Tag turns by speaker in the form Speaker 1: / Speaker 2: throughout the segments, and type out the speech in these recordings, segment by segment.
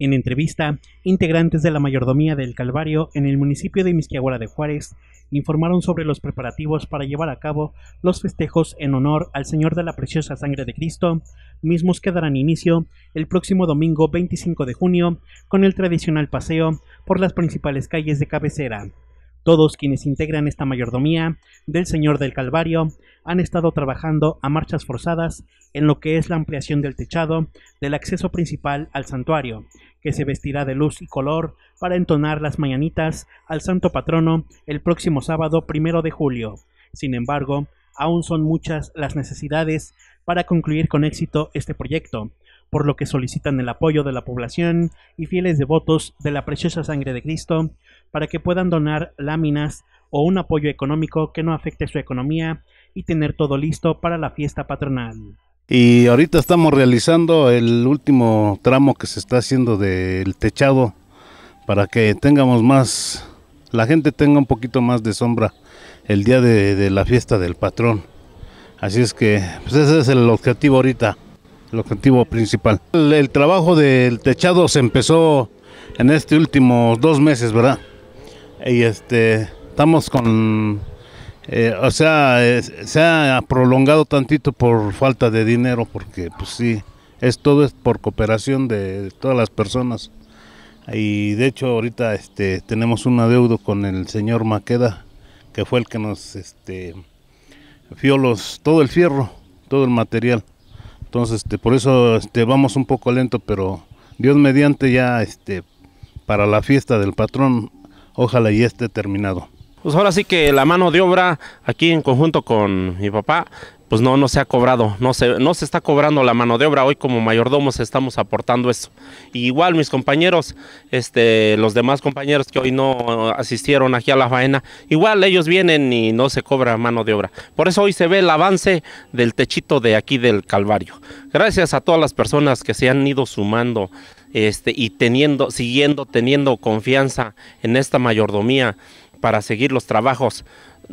Speaker 1: En entrevista, integrantes de la mayordomía del Calvario en el municipio de Misquiaguara de Juárez informaron sobre los preparativos para llevar a cabo los festejos en honor al Señor de la Preciosa Sangre de Cristo, mismos que darán inicio el próximo domingo 25 de junio con el tradicional paseo por las principales calles de cabecera. Todos quienes integran esta mayordomía del Señor del Calvario han estado trabajando a marchas forzadas en lo que es la ampliación del techado del acceso principal al santuario, que se vestirá de luz y color para entonar las mañanitas al Santo Patrono el próximo sábado primero de julio. Sin embargo, aún son muchas las necesidades para concluir con éxito este proyecto, por lo que solicitan el apoyo de la población y fieles devotos de la preciosa sangre de Cristo para que puedan donar láminas o un apoyo económico que no afecte su economía y tener todo listo para la fiesta patronal.
Speaker 2: Y ahorita estamos realizando el último tramo que se está haciendo del techado para que tengamos más, la gente tenga un poquito más de sombra el día de, la fiesta del patrón. Así es que pues, ese es el objetivo ahorita el objetivo principal. El, trabajo del techado se empezó en este últimos dos meses, ¿verdad? Y este, estamos con, eh, o sea, se ha prolongado tantito por falta de dinero, porque pues sí, es todo por cooperación de, todas las personas. Y de hecho ahorita este, tenemos un adeudo con el señor Maqueda, que fue el que nos este, fió los, todo el fierro, todo el material. Entonces, este, por eso este, vamos un poco lento, pero Dios mediante ya este, para la fiesta del patrón, ojalá y esté terminado.
Speaker 3: Pues ahora sí que la mano de obra aquí en conjunto con mi papá pues no, no se ha cobrado, no se, no se está cobrando la mano de obra, hoy como mayordomos estamos aportando eso. igual mis compañeros, este, los demás compañeros que hoy no asistieron aquí a la faena, igual ellos vienen y no se cobra mano de obra. Por eso hoy se ve el avance del techito de aquí del Calvario. Gracias a todas las personas que se han ido sumando. Este, y teniendo, siguiendo teniendo confianza en esta mayordomía para seguir los trabajos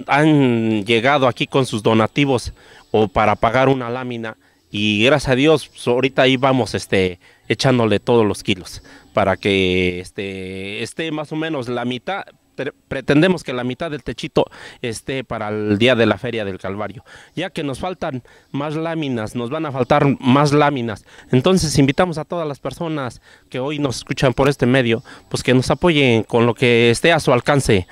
Speaker 3: han llegado aquí con sus donativos o para pagar una lámina y gracias a Dios pues, ahorita ahí vamos este echándole todos los kilos para que este, esté más o menos la mitad pretendemos que la mitad del techito esté para el día de la feria del Calvario, ya que nos faltan más láminas, nos van a faltar más láminas. Entonces invitamos a todas las personas que hoy nos escuchan por este medio, pues que nos apoyen con lo que esté a su alcance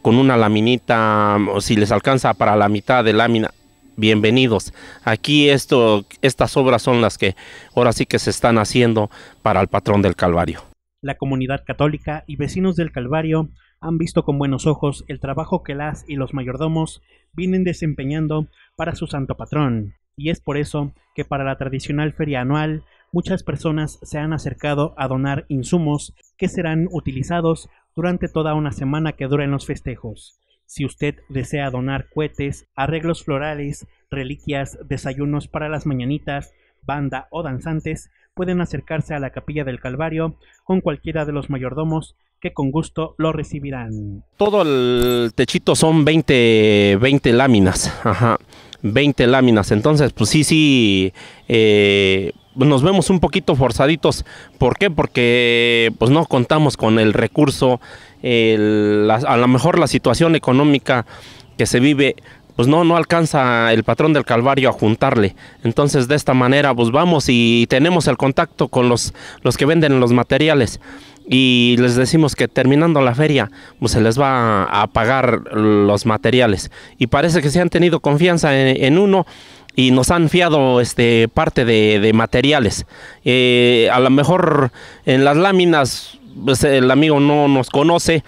Speaker 3: con una laminita, si les alcanza para la mitad de lámina, bienvenidos. Aquí esto, estas obras son las que ahora sí que se están haciendo para el patrón del Calvario.
Speaker 1: La comunidad católica y vecinos del Calvario han visto con buenos ojos el trabajo que las y los mayordomos vienen desempeñando para su santo patrón, y es por eso que para la tradicional feria anual muchas personas se han acercado a donar insumos que serán utilizados durante toda una semana que duren los festejos. Si usted desea donar cohetes, arreglos florales, reliquias, desayunos para las mañanitas, banda o danzantes, pueden acercarse a la capilla del Calvario con cualquiera de los mayordomos que con gusto lo recibirán.
Speaker 3: Todo el techito son 20, 20 láminas, ajá, 20 láminas, entonces pues sí, sí, eh, nos vemos un poquito forzaditos. ¿Por qué? Porque pues no contamos con el recurso, a lo mejor la situación económica que se vive, pues no, no alcanza el patrón del Calvario a juntarle. Entonces de esta manera pues vamos y tenemos el contacto con los, los que venden los materiales. Y les decimos que terminando la feria, pues se les va a pagar los materiales. Y parece que se han tenido confianza en uno y nos han fiado este parte de, materiales. Eh, a lo mejor en las láminas pues, el amigo no nos conoce,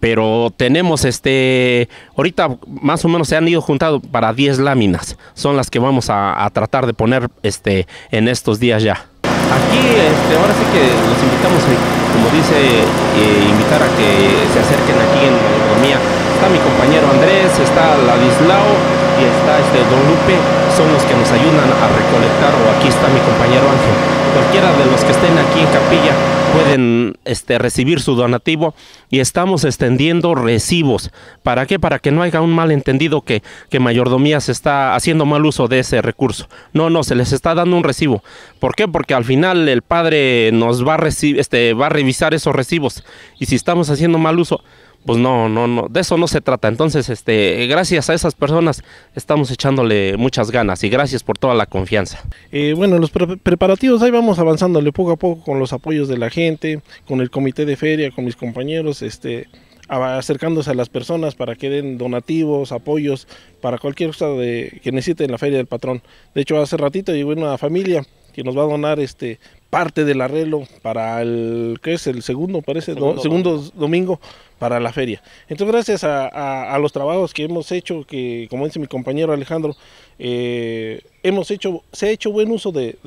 Speaker 3: pero tenemos este ahorita más o menos se han ido juntado para 10 láminas. Son las que vamos a, tratar de poner este en estos días ya. Aquí este, ahora sí que los invitamos, eh, como dice, eh, invitar a que se acerquen aquí en Economía. Está mi compañero Andrés, está Ladislao, y está este Don Lupe son los que nos ayudan a recolectar o aquí está mi compañero Ángel. Cualquiera de los que estén aquí en Capilla pueden este, recibir su donativo y estamos extendiendo recibos. ¿Para qué? Para que no haya un malentendido que, que mayordomía se está haciendo mal uso de ese recurso. No, no, se les está dando un recibo. ¿Por qué? Porque al final el padre nos va este, va a revisar esos recibos y si estamos haciendo mal uso pues no, no, no, de eso no se trata. Entonces, este, gracias a esas personas estamos echándole muchas ganas y gracias por toda la confianza.
Speaker 4: Eh, bueno, los preparativos ahí vamos avanzándole poco a poco con los apoyos de la gente, con el comité de feria, con mis compañeros, este, acercándose a las personas para que den donativos, apoyos, para cualquier cosa de, que necesiten la feria del patrón. De hecho, hace ratito llegó una familia que nos va a donar este parte del arreglo para el que es el segundo parece segundo domingo para la feria. Entonces, gracias a, los trabajos que hemos hecho, que como dice mi compañero Alejandro, eh, hemos hecho, se ha hecho buen uso de,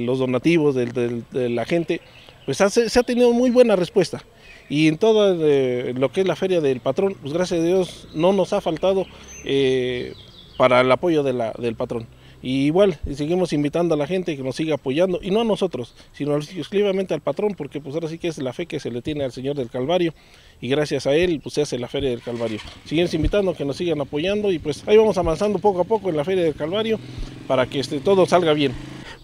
Speaker 4: los donativos, de, la gente, pues se ha tenido muy buena respuesta. Y en todo eh, lo que es la feria del patrón, pues gracias a Dios no nos ha faltado eh, para el apoyo la, del patrón. Y igual, seguimos invitando a la gente que nos siga apoyando, y no a nosotros, sino exclusivamente al patrón, porque pues ahora sí que es la fe que se le tiene al Señor del Calvario, y gracias a él pues se hace la Feria del Calvario. Seguimos invitando a que nos sigan apoyando, y pues ahí vamos avanzando poco a poco en la Feria del Calvario para que este, todo salga bien.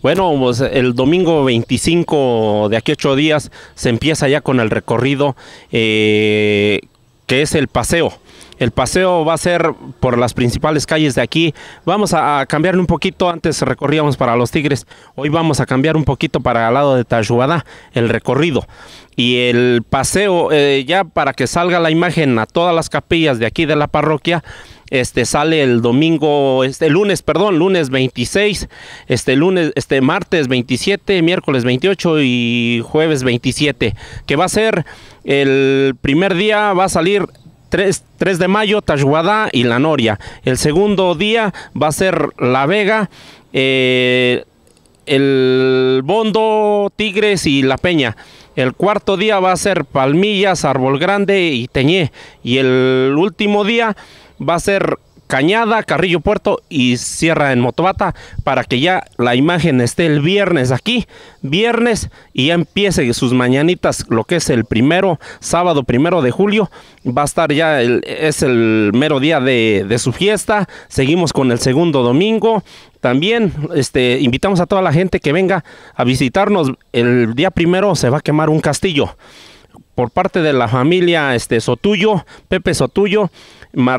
Speaker 3: Bueno, pues, el domingo 25 de aquí ocho días se empieza ya con el recorrido eh, que es el paseo el paseo va a ser por las principales calles de aquí. Vamos a, cambiar cambiarle un poquito. Antes recorríamos para Los Tigres. Hoy vamos a cambiar un poquito para al lado de Tajubada, el recorrido. Y el paseo, eh, ya para que salga la imagen a todas las capillas de aquí de la parroquia, este sale el domingo, este lunes, perdón, lunes 26, este lunes, este martes 27, miércoles 28 y jueves 27, que va a ser el primer día, va a salir 3, de mayo, Tashuadá y La Noria. El segundo día va a ser La Vega, eh, el Bondo, Tigres y La Peña. El cuarto día va a ser Palmillas, Árbol Grande y Teñé. Y el último día va a ser Cañada, Carrillo Puerto y Sierra en Motovata, para que ya la imagen esté el viernes aquí, viernes y ya empiece sus mañanitas, lo que es el primero, sábado primero de julio, va a estar ya, es el mero día de, su fiesta, seguimos con el segundo domingo, también este, invitamos a toda la gente que venga a visitarnos, el día primero se va a quemar un castillo por parte de la familia este, Sotuyo, Pepe Sotuyo,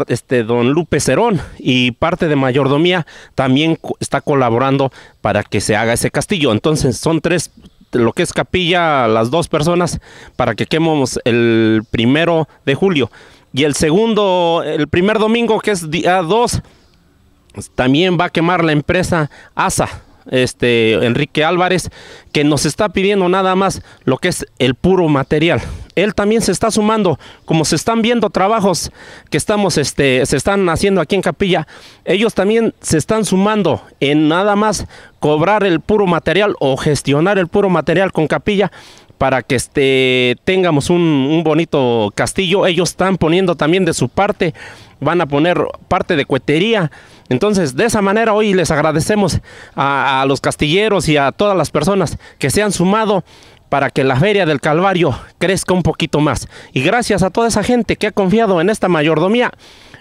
Speaker 3: este, don Lupe Cerón y parte de mayordomía también está colaborando para que se haga ese castillo. Entonces son tres, lo que es capilla, las dos personas, para que quememos el primero de julio. Y el segundo, el primer domingo, que es día 2, también va a quemar la empresa ASA, este Enrique Álvarez, que nos está pidiendo nada más lo que es el puro material él también se está sumando, como se están viendo trabajos que estamos, este, se están haciendo aquí en Capilla, ellos también se están sumando en nada más cobrar el puro material o gestionar el puro material con Capilla para que este, tengamos un, bonito castillo. Ellos están poniendo también de su parte, van a poner parte de cuetería, entonces, de esa manera hoy les agradecemos a, a, los castilleros y a todas las personas que se han sumado para que la feria del Calvario crezca un poquito más. Y gracias a toda esa gente que ha confiado en esta mayordomía,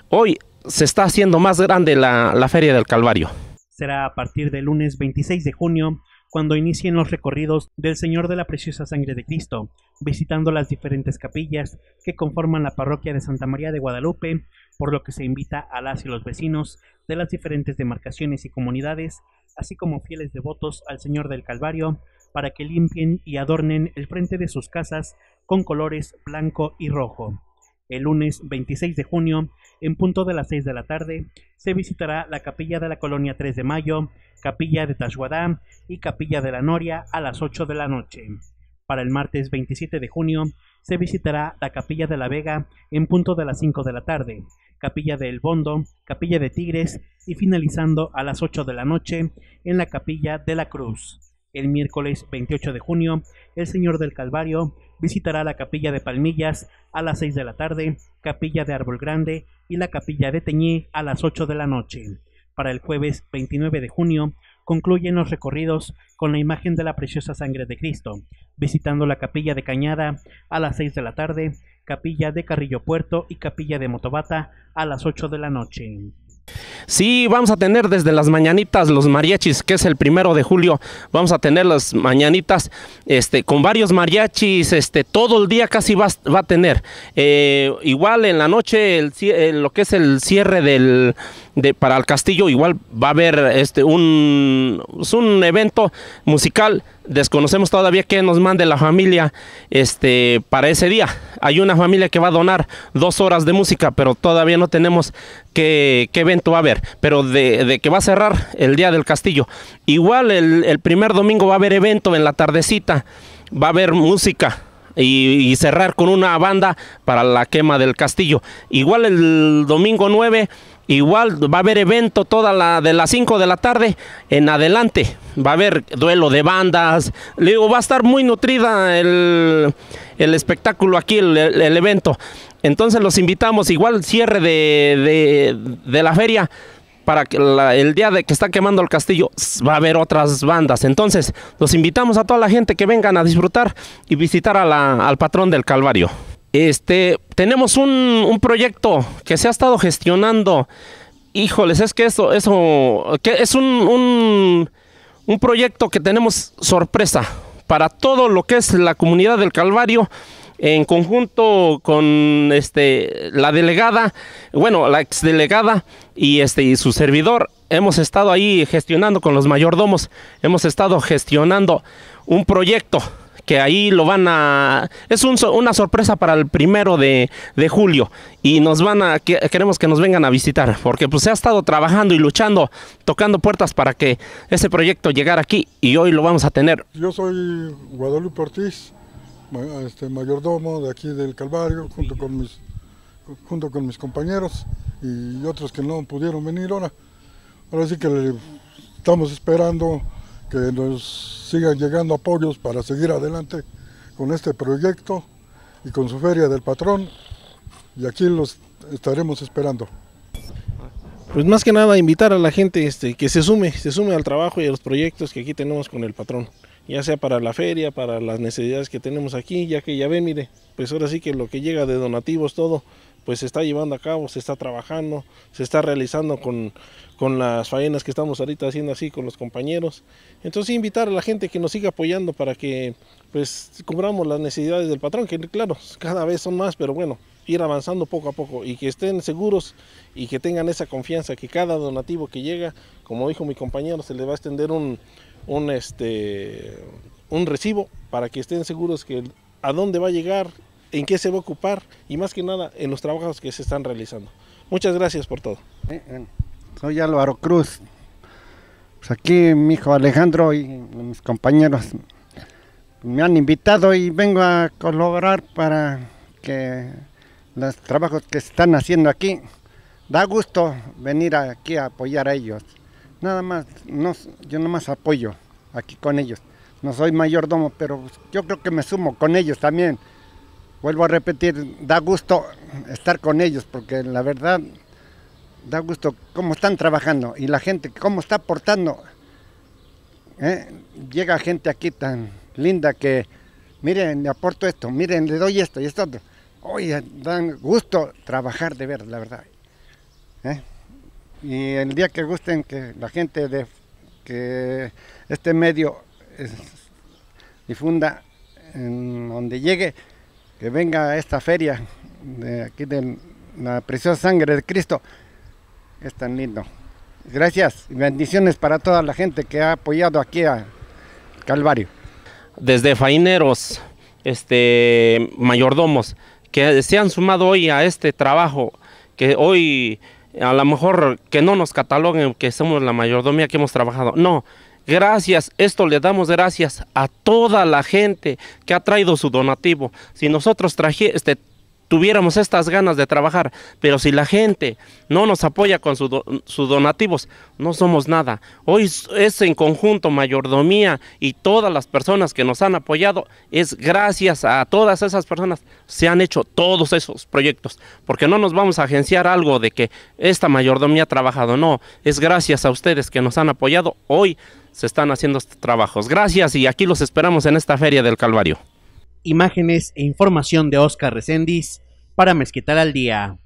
Speaker 3: hoy se está haciendo más grande la, la feria del Calvario.
Speaker 1: Será a partir del lunes 26 de junio cuando inicien los recorridos del Señor de la Preciosa Sangre de Cristo, visitando las diferentes capillas que conforman la parroquia de Santa María de Guadalupe, por lo que se invita a las y los vecinos de las diferentes demarcaciones y comunidades, así como fieles devotos al Señor del Calvario, para que limpien y adornen el frente de sus casas con colores blanco y rojo. El lunes 26 de junio, en punto de las 6 de la tarde, se visitará la capilla de la colonia 3 de mayo, capilla de Tashuadá y capilla de la Noria a las 8 de la noche. Para el martes 27 de junio, se visitará la capilla de la Vega en punto de las 5 de la tarde, capilla de El Bondo, capilla de Tigres y finalizando a las 8 de la noche en la capilla de la Cruz. El miércoles 28 de junio, el Señor del Calvario visitará la capilla de Palmillas a las 6 de la tarde, capilla de Árbol Grande y la capilla de Teñí a las 8 de la noche. Para el jueves 29 de junio, concluyen los recorridos con la imagen de la preciosa sangre de Cristo, visitando la capilla de Cañada a las 6 de la tarde, capilla de Carrillo Puerto y capilla de Motobata a las 8 de la noche.
Speaker 3: Sí, vamos a tener desde las mañanitas los mariachis, que es el primero de julio. Vamos a tener las mañanitas este, con varios mariachis, este, todo el día casi va, a tener. Eh, igual en la noche, eh, lo que es el cierre del, para el castillo igual va a haber este un, pues, un evento musical desconocemos todavía qué nos mande la familia este para ese día hay una familia que va a donar dos horas de música pero todavía no tenemos qué, qué evento va a haber pero de, que va a cerrar el día del castillo igual el, primer domingo va a haber evento en la tardecita va a haber música y, y cerrar con una banda para la quema del castillo igual el domingo 9 Igual va a haber evento toda la de las 5 de la tarde en adelante. Va a haber duelo de bandas. Le va a estar muy nutrida el, el espectáculo aquí, el, evento. Entonces los invitamos, igual cierre de, de, la feria para que la, el día de que está quemando el castillo va a haber otras bandas. Entonces, los invitamos a toda la gente que vengan a disfrutar y visitar a la, al patrón del Calvario. Este, tenemos un, proyecto que se ha estado gestionando. Híjoles, es que eso, eso, es un, proyecto que tenemos sorpresa para todo lo que es la comunidad del Calvario en conjunto con este la delegada, bueno, la exdelegada y este y su servidor hemos estado ahí gestionando con los mayordomos, hemos estado gestionando un proyecto que ahí lo van a... Es una sorpresa para el primero de, julio y nos van a... queremos que nos vengan a visitar porque pues se ha estado trabajando y luchando, tocando puertas para que ese proyecto llegara aquí y hoy lo vamos a tener.
Speaker 5: Yo soy Guadalupe Ortiz, este, mayordomo de aquí del Calvario, junto con mis, junto con mis compañeros y otros que no pudieron venir ahora. Ahora sí que estamos esperando que nos sigan llegando apoyos para seguir adelante con este proyecto y con su feria del patrón y aquí
Speaker 4: los estaremos esperando. Pues más que nada invitar a la gente este, que se sume, se sume al trabajo y a los proyectos que aquí tenemos con el patrón, ya sea para la feria, para las necesidades que tenemos aquí, ya que ya ven, mire, pues ahora sí que lo que llega de donativos, todo, pues se está llevando a cabo, se está trabajando, se está realizando con, las faenas que estamos ahorita haciendo así con los compañeros. Entonces invitar a la gente que nos siga apoyando para que pues cubramos las necesidades del patrón, que claro, cada vez son más, pero bueno, ir avanzando poco a poco y que estén seguros y que tengan esa confianza que cada donativo que llega, como dijo mi compañero, se le va a extender un, este, un recibo para que estén seguros que a dónde va a llegar en qué se va a ocupar y más que nada en los trabajos que se están realizando. Muchas gracias por todo. Eh, eh,
Speaker 5: soy Álvaro Cruz. Pues aquí mi hijo Alejandro y mis compañeros me han invitado y vengo a colaborar para que los trabajos que se están haciendo aquí. Da gusto venir aquí a apoyar a ellos. Nada más, no, yo nada más apoyo aquí con ellos. No soy mayordomo, pero yo creo que me sumo con ellos también vuelvo a repetir, da gusto estar con ellos porque la verdad da gusto cómo están trabajando y la gente cómo está aportando. ¿eh? Llega gente aquí tan linda que, miren, le aporto esto, miren, le doy esto y esto otro. Oye, dan gusto trabajar de ver, la verdad. ¿eh? Y el día que gusten que la gente de que este medio eh, difunda en donde llegue, que venga a esta feria de aquí de la preciosa sangre de Cristo. Es tan lindo. Gracias y bendiciones para toda la gente que ha apoyado aquí a Calvario. Desde
Speaker 3: Faineros, este, mayordomos, que se han sumado hoy a este trabajo, que hoy a lo mejor que no nos cataloguen que somos la mayordomía que hemos trabajado. No, Gracias, esto le damos gracias a toda la gente que ha traído su donativo. Si nosotros este, tuviéramos estas ganas de trabajar, pero si la gente no nos apoya con sus donativos, no somos nada. Hoy es en conjunto mayordomía y todas las personas que nos han apoyado, es gracias a todas esas personas se han hecho todos esos proyectos, porque no nos vamos a agenciar algo de que esta mayordomía ha trabajado, no, es gracias a ustedes que nos han apoyado hoy se están haciendo estos trabajos. Gracias y aquí los esperamos en esta Feria del
Speaker 1: Calvario. Imágenes e información de Oscar recendis para Mezquital al Día.